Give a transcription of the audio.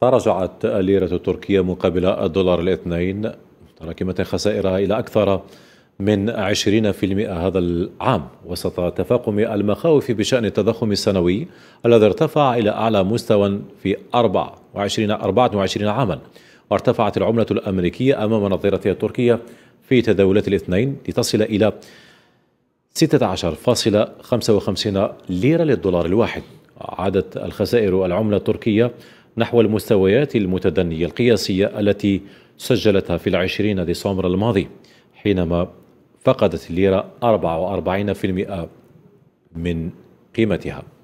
تراجعت الليرة التركية مقابل الدولار الاثنين متراكمه خسائرها إلى أكثر من 20% هذا العام وسط تفاقم المخاوف بشأن التضخم السنوي الذي ارتفع إلى أعلى مستوى في 24 24 عاما وارتفعت العملة الأمريكية أمام نظيرتها التركية في تداولات الاثنين لتصل إلى 16.55 ليرة للدولار الواحد عادت الخسائر العملة التركية نحو المستويات المتدنية القياسية التي سجلتها في العشرين ديسمبر الماضي حينما فقدت الليرة 44% من قيمتها